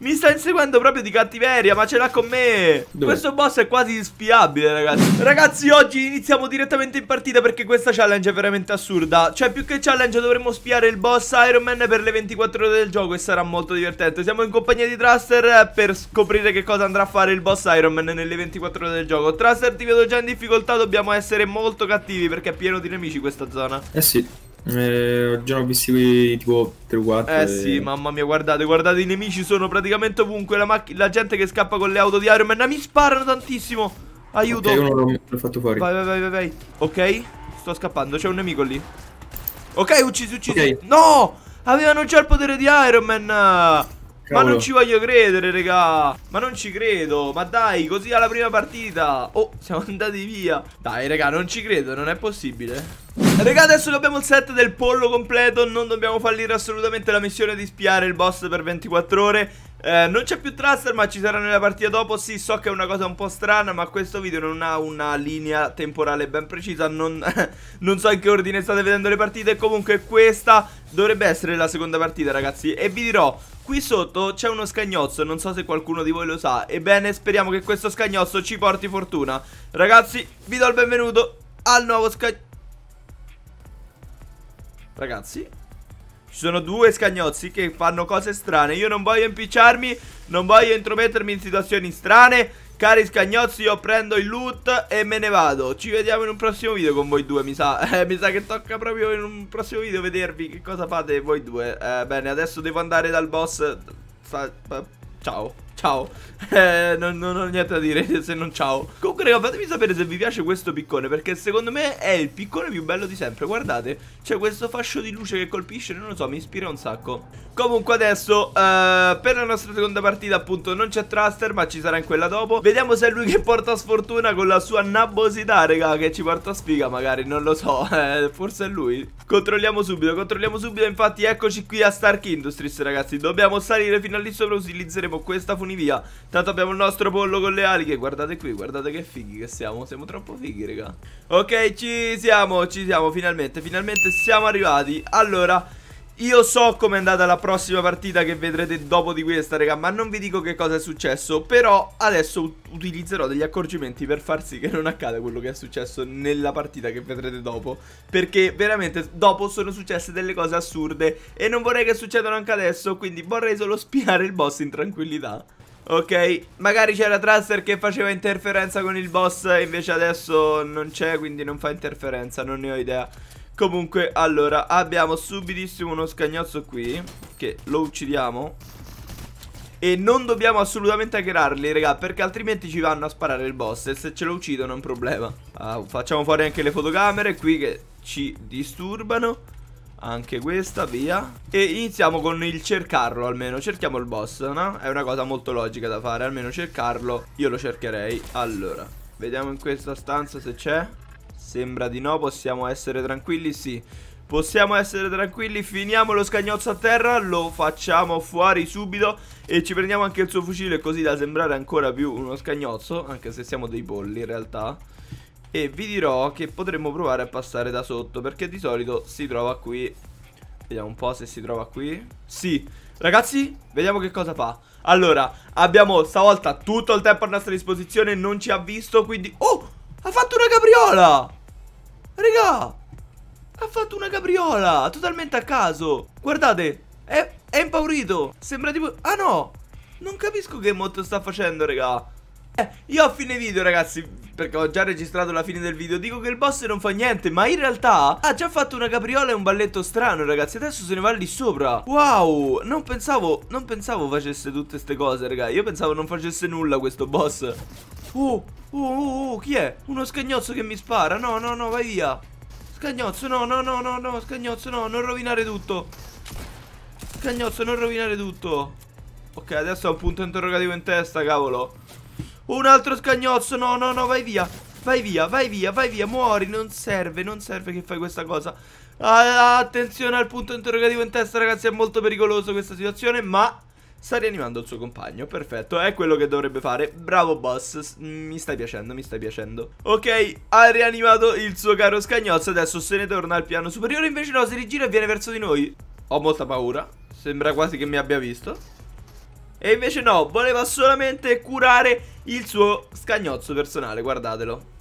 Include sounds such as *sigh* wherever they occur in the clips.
Mi sta inseguendo proprio di cattiveria, ma ce l'ha con me. Dove? Questo boss è quasi spiabile, ragazzi. Ragazzi, oggi iniziamo direttamente in partita perché questa challenge è veramente assurda. Cioè, più che challenge dovremmo spiare il boss Iron Man per le 24 ore del gioco e sarà molto divertente. Siamo in compagnia di Truster eh, per scoprire che cosa andrà a fare il boss Iron Man nelle 24 ore del gioco. Truster, ti vedo già in difficoltà, dobbiamo essere molto cattivi perché è pieno di nemici questa zona. Eh sì. Eh, ho già visto visti tipo 3-4. Eh e... sì, mamma mia, guardate, guardate, i nemici sono praticamente ovunque. La, la gente che scappa con le auto di Iron Man mi sparano tantissimo. Aiuto. Ok, uno l'ho fatto fuori. Vai, vai, vai, vai, Ok, sto scappando, c'è un nemico lì. Ok, uccisi, uccisi. Okay. No! Avevano già il potere di Iron Man. Cavolo. Ma non ci voglio credere, raga. Ma non ci credo. Ma dai, così alla prima partita. Oh, siamo andati via. Dai, raga, non ci credo. Non è possibile. Raga adesso che abbiamo il set del pollo completo Non dobbiamo fallire assolutamente la missione di spiare il boss per 24 ore eh, non c'è più Thruster ma ci sarà nella partita dopo Sì so che è una cosa un po' strana ma questo video non ha una linea temporale ben precisa Non, *laughs* non so in che ordine state vedendo le partite Comunque questa dovrebbe essere la seconda partita ragazzi E vi dirò Qui sotto c'è uno scagnozzo, non so se qualcuno di voi lo sa Ebbene speriamo che questo scagnozzo ci porti fortuna Ragazzi vi do il benvenuto al nuovo scagnozzo Ragazzi ci sono due scagnozzi che fanno cose strane Io non voglio impicciarmi Non voglio intromettermi in situazioni strane Cari scagnozzi io prendo il loot e me ne vado Ci vediamo in un prossimo video con voi due mi sa *laughs* eh, Mi sa che tocca proprio in un prossimo video vedervi che cosa fate voi due eh, Bene adesso devo andare dal boss eh, Ciao Ciao *laughs* eh, non, non, ho niente da dire *laughs* se non ciao Comunque raga fatemi sapere se vi piace questo piccone Perché secondo me è il piccone più bello di sempre Guardate C'è questo fascio di luce che colpisce Non lo so mi ispira un sacco Comunque adesso eh, Per la nostra seconda partita appunto non c'è Truster Ma ci sarà in quella dopo Vediamo se è lui che porta sfortuna con la sua nabosità raga Che ci porta sfiga magari Non lo so *laughs* eh, Forse è lui Controlliamo subito Controlliamo subito infatti Eccoci qui a Stark Industries ragazzi Dobbiamo salire fino a lì sopra Utilizzeremo questa funzione buttami via Tanto abbiamo il nostro pollo con le aliche Guardate qui, guardate che fighi che siamo Siamo troppo fighi, raga Ok, ci siamo, ci siamo, finalmente Finalmente siamo arrivati Allora... Io so com'è andata la prossima partita che vedrete dopo di questa, raga, ma non vi dico che cosa è successo, però adesso utilizzerò degli accorgimenti per far sì che non accada quello che è successo nella partita che vedrete dopo, perché veramente dopo sono successe delle cose assurde e non vorrei che succedano anche adesso, quindi vorrei solo spiare il boss in tranquillità. Ok, magari c'era Thruster che faceva interferenza con il boss Invece adesso non c'è, quindi non fa interferenza, non ne ho idea Comunque, allora, abbiamo subitissimo uno scagnozzo qui Che lo uccidiamo E non dobbiamo assolutamente hackerarli, raga Perché altrimenti ci vanno a sparare il boss E se ce lo uccidono è un problema ah, Facciamo fuori anche le fotocamere qui che ci disturbano anche questa, via E iniziamo con il cercarlo almeno Cerchiamo il boss, no? È una cosa molto logica da fare Almeno cercarlo, io lo cercherei Allora, vediamo in questa stanza se c'è Sembra di no, possiamo essere tranquilli, sì Possiamo essere tranquilli, finiamo lo scagnozzo a terra, lo facciamo fuori subito e ci prendiamo anche il suo fucile così da sembrare ancora più uno scagnozzo, anche se siamo dei polli in realtà. E vi dirò che potremmo provare a passare da sotto Perché di solito si trova qui Vediamo un po' se si trova qui Sì, ragazzi, vediamo che cosa fa Allora, abbiamo stavolta tutto il tempo a nostra disposizione Non ci ha visto, quindi... Oh, ha fatto una capriola Raga Ha fatto una capriola Totalmente a caso Guardate, è, è impaurito Sembra tipo... Ah no, non capisco che motto sta facendo, raga eh, io a fine video, ragazzi perché ho già registrato la fine del video Dico che il boss non fa niente Ma in realtà ha già fatto una capriola e un balletto strano ragazzi Adesso se ne va lì sopra Wow Non pensavo Non pensavo facesse tutte queste cose ragazzi Io pensavo non facesse nulla questo boss Oh Oh oh oh Chi è? Uno scagnozzo che mi spara No no no vai via Scagnozzo no no no no no Scagnozzo no Non rovinare tutto Scagnozzo non rovinare tutto Ok adesso ho un punto interrogativo in testa cavolo un altro scagnozzo, no, no, no, vai via Vai via, vai via, vai via, muori Non serve, non serve che fai questa cosa ah, Attenzione al punto interrogativo in testa ragazzi È molto pericoloso questa situazione Ma sta rianimando il suo compagno Perfetto, è quello che dovrebbe fare Bravo boss, mi stai piacendo, mi stai piacendo Ok, ha rianimato il suo caro scagnozzo Adesso se ne torna al piano superiore Invece no, si rigira e viene verso di noi Ho molta paura Sembra quasi che mi abbia visto e invece no, voleva solamente curare il suo scagnozzo personale, guardatelo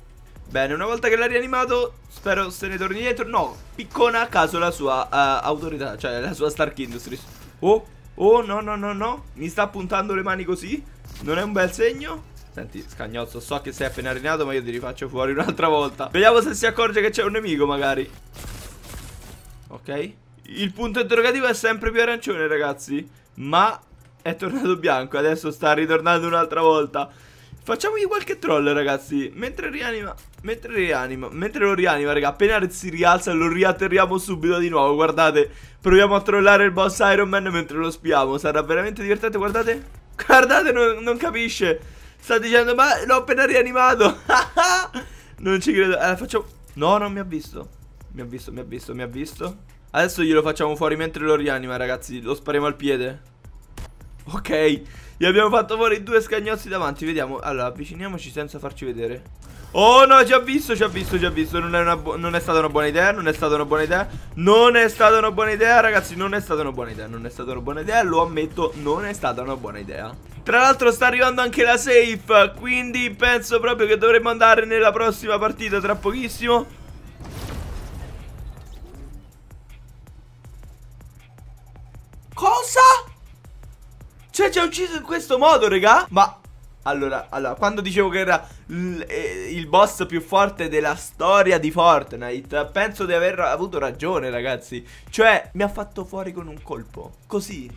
Bene, una volta che l'ha rianimato, spero se ne torni dietro No, piccona a caso la sua uh, autorità, cioè la sua Stark Industries Oh, oh, no, no, no, no Mi sta puntando le mani così Non è un bel segno Senti, scagnozzo, so che sei appena rinato, ma io ti rifaccio fuori *laughs* un'altra volta. Vediamo se si accorge che c'è un nemico, magari. Ok. Il punto interrogativo è sempre più arancione, ragazzi. Ma è tornato bianco, adesso sta ritornando un'altra volta. Facciamogli qualche troll, ragazzi. Mentre rianima, mentre rianima, mentre lo rianima, raga, appena si rialza lo riatterriamo subito di nuovo, guardate. Proviamo a trollare il boss Iron Man mentre lo spiamo, sarà veramente divertente, guardate. *laughs* Guardate, non, non capisce. Sta dicendo, ma l'ho appena rianimato. *laughs* non ci credo. Allora eh, facciamo... No, non mi ha visto. Mi ha visto, mi ha visto, mi ha visto. Adesso glielo facciamo fuori mentre lo rianima, ragazzi. Lo spariamo al piede. Ok Gli abbiamo fatto fuori due scagnozzi davanti Vediamo Allora avviciniamoci senza farci vedere Oh no ci ha visto ci ha visto ci ha visto non è, non è, stata una buona idea Non è stata una buona idea Non è stata una buona idea ragazzi Non è stata una buona idea Non è stata una buona idea Lo ammetto Non è stata una buona idea Tra l'altro sta arrivando anche la safe Quindi penso proprio che dovremmo andare nella prossima partita Tra pochissimo Cioè ci ha ucciso in questo modo, raga Ma allora, allora, quando dicevo che era eh, il boss più forte della storia di Fortnite. Penso di aver avuto ragione, ragazzi. Cioè, mi ha fatto fuori con un colpo. Così,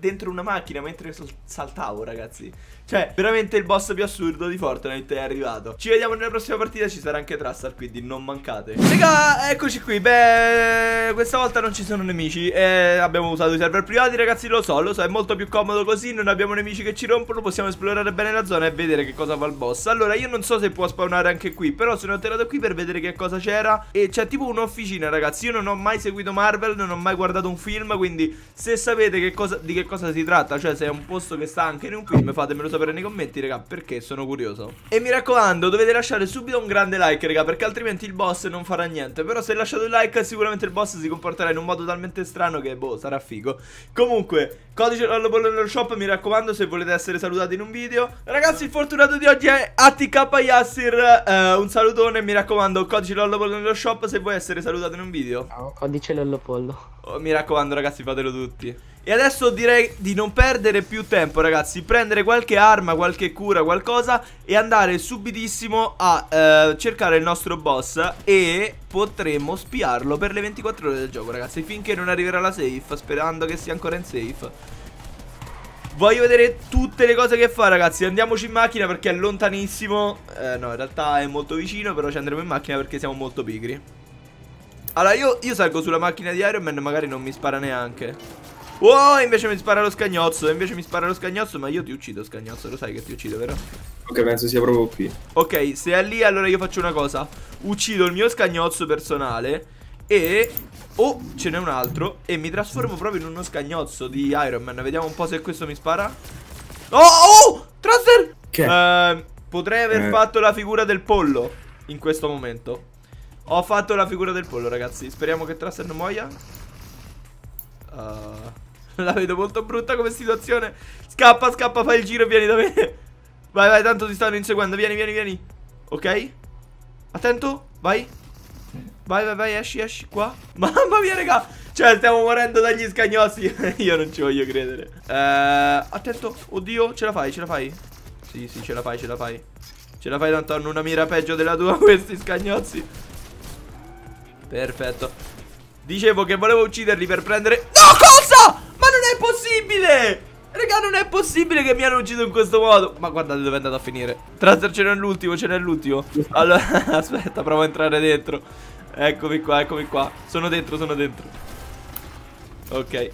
dentro una macchina mentre saltavo, ragazzi. Cioè, veramente il boss più assurdo di Fortnite è arrivato. Ci vediamo nella prossima partita, ci sarà anche Trastar, quindi non mancate. Raga, eccoci qui. Beh, questa volta non ci sono nemici. Eh, abbiamo usato i server privati, ragazzi, lo so, lo so, è molto più comodo così. Non abbiamo nemici che ci rompono, possiamo esplorare bene la zona e vedere che cosa fa il boss. Allora, io io non so se può spawnare anche qui Però sono atterrato qui per vedere che cosa c'era E c'è tipo un'officina ragazzi Io non ho mai seguito Marvel, non ho mai guardato un film Quindi se sapete che cosa, di che cosa si tratta Cioè se è un posto che sta anche in un film Fatemelo sapere nei commenti raga perché sono curioso E mi raccomando dovete lasciare subito un grande like raga Perché altrimenti il boss non farà niente Però se lasciate un like sicuramente il boss si comporterà in un modo talmente strano Che boh sarà figo Comunque codice all'Apollo shop mi raccomando se volete essere salutati in un video Ragazzi il fortunato di oggi è Attic K Yassir, eh, un salutone, mi raccomando, codice Lollopollo nello shop se vuoi essere salutato in un video. No, codice Lollopollo. Oh, mi raccomando ragazzi, fatelo tutti. E adesso direi di non perdere più tempo ragazzi, prendere qualche arma, qualche cura, qualcosa e andare subitissimo a eh, cercare il nostro boss e potremo spiarlo per le 24 ore del gioco ragazzi, finché non arriverà la safe, sperando che sia ancora in safe. Voglio vedere tutte le cose che fa ragazzi Andiamoci in macchina perché è lontanissimo eh, No in realtà è molto vicino Però ci andremo in macchina perché siamo molto pigri Allora io, io salgo sulla macchina di Iron Man Magari non mi spara neanche Oh invece mi spara lo scagnozzo Invece mi spara lo scagnozzo Ma io ti uccido scagnozzo Lo sai che ti uccido vero? Ok penso sia proprio qui Ok se è lì allora io faccio una cosa Uccido il mio scagnozzo personale E Oh, ce n'è un altro E mi trasformo proprio in uno scagnozzo di Iron Man Vediamo un po' se questo mi spara Oh, oh, oh! Traster Che? Uh, potrei aver eh. fatto la figura del pollo In questo momento Ho fatto la figura del pollo, ragazzi Speriamo che Traster non muoia uh, *laughs* La vedo molto brutta come situazione Scappa, scappa, fai il giro e vieni da me *laughs* Vai, vai, tanto ti stanno inseguendo Vieni, vieni, vieni Ok Attento, vai Vai, vai, vai, esci, esci qua *laughs* Mamma mia, raga Cioè, stiamo morendo dagli scagnozzi *laughs* Io non ci voglio credere eh, Attento Oddio, ce la fai, ce la fai Sì, sì, ce la fai, ce la fai Ce la fai, tanto hanno una mira peggio della tua *laughs* Questi scagnozzi Perfetto Dicevo che volevo ucciderli per prendere No, cosa? Ma non è possibile Raga, non è possibile che mi hanno ucciso in questo modo. Ma guardate dove è andato a finire. Traster ce n'è l'ultimo, ce n'è l'ultimo. Allora, aspetta, provo a entrare dentro. Eccomi qua, eccomi qua Sono dentro, sono dentro Ok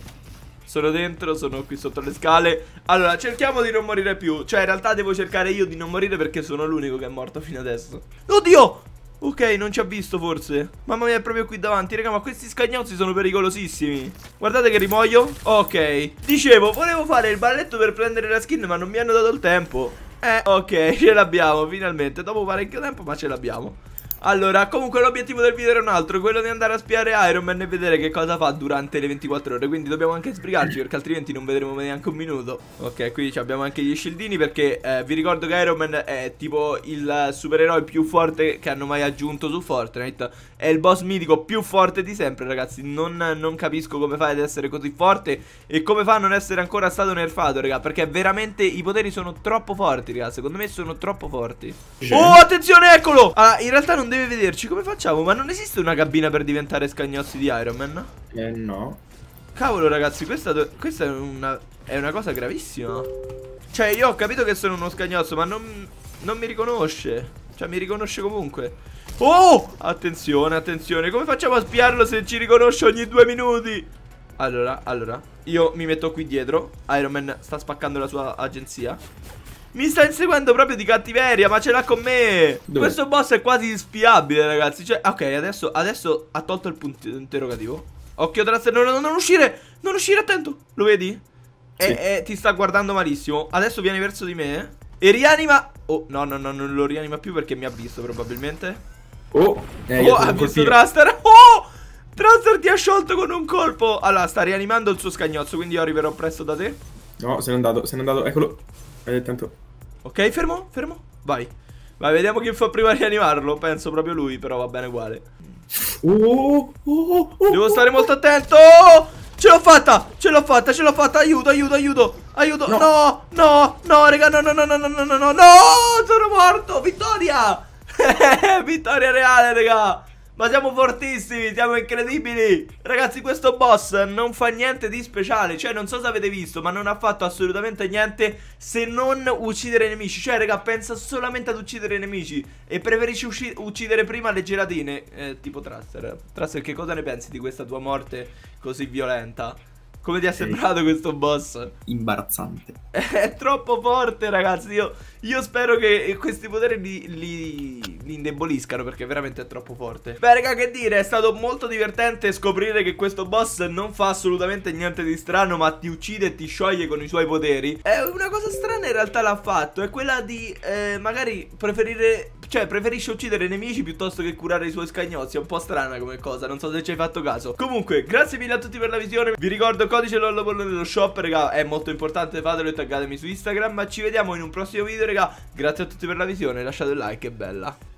sono dentro, sono qui sotto le scale Allora, cerchiamo di non morire più Cioè, in realtà devo cercare io di non morire perché sono l'unico che è morto fino adesso Oddio! Ok, non ci ha visto forse Mamma mia, è proprio qui davanti Raga, ma questi scagnozzi sono pericolosissimi Guardate che rimoglio Ok Dicevo, volevo fare il balletto per prendere la skin Ma non mi hanno dato il tempo Eh, ok, *laughs* ce l'abbiamo, finalmente Dopo parecchio tempo, ma ce l'abbiamo allora, comunque l'obiettivo del video era un altro, quello di andare a spiare Iron Man e vedere che cosa fa durante le 24 ore, quindi dobbiamo anche sbrigarci perché altrimenti non vedremo neanche un minuto. Ok, qui abbiamo anche gli shieldini perché eh, vi ricordo che Iron Man è tipo il supereroe più forte che hanno mai aggiunto su Fortnite, è il boss mitico più forte di sempre ragazzi, non, non capisco come fa ad essere così forte e come fa a non essere ancora stato nerfato raga, perché veramente i poteri sono troppo forti raga, secondo me sono troppo forti. Oh, attenzione, eccolo! Allora, ah, in realtà non deve vederci, come facciamo? Ma non esiste una cabina per diventare scagnozzi di Iron Man? Eh no Cavolo ragazzi, questa, questa è, una, è una cosa gravissima Cioè io ho capito che sono uno scagnozzo, ma non, non mi riconosce Cioè mi riconosce comunque Oh! Attenzione, attenzione Come facciamo a spiarlo se ci riconosce ogni due minuti? Allora, allora Io mi metto qui dietro Iron Man sta spaccando la sua agenzia mi sta inseguendo proprio di cattiveria, ma ce l'ha con me. Dove? Questo boss è quasi spiabile, ragazzi. Cioè, ok, adesso, adesso ha tolto il punto interrogativo. Occhio, trazzo. No, no, non uscire. Non uscire, attento. Lo vedi? Sì. E, e ti sta guardando malissimo. Adesso viene verso di me. Eh. E rianima. Oh, no, no, no, non lo rianima più perché mi ha visto, probabilmente. Oh, eh, oh ha visto Traster. Oh! Traster ti ha sciolto con un colpo. Allora, sta rianimando il suo scagnozzo, quindi io arriverò presto da te. No, se n'è andato, se n'è andato, eccolo. Eh, tanto. Ok, fermo, fermo. Vai. Vai, vediamo chi fa prima a rianimarlo. Penso proprio lui, però va bene uguale. Oh, oh, oh, oh, Devo stare molto attento. Ce l'ho fatta, ce l'ho fatta, ce l'ho fatta. Aiuto, aiuto, aiuto. Aiuto. No, no, no, no raga, no, no, no, no, no, no, no, no. Sono morto. Vittoria. *laughs* Vittoria reale, raga. Ma siamo fortissimi, siamo incredibili Ragazzi questo boss non fa niente di speciale Cioè non so se avete visto ma non ha fatto assolutamente niente Se non uccidere i nemici Cioè raga pensa solamente ad uccidere i nemici E preferisci uccidere prima le gelatine eh, Tipo Traster Traster che cosa ne pensi di questa tua morte così violenta? Come ti è sembrato questo boss? Imbarazzante. *laughs* È troppo forte, ragazzi. Io, io spero che questi poteri li, li, li, indeboliscano perché veramente è troppo forte. Beh, raga, che dire, è stato molto divertente scoprire che questo boss non fa assolutamente niente di strano, ma ti uccide e ti scioglie con i suoi poteri. È una cosa strana in realtà l'ha fatto, è quella di eh, magari preferire cioè preferisce uccidere i nemici piuttosto che curare i suoi scagnozzi È un po' strana come cosa Non so se ci hai fatto caso Comunque grazie mille a tutti per la visione Vi ricordo codice LOLOPOLLO nello shop Raga è molto importante Fatelo e taggatemi su Instagram Ma ci vediamo in un prossimo video raga Grazie a tutti per la visione Lasciate un like e bella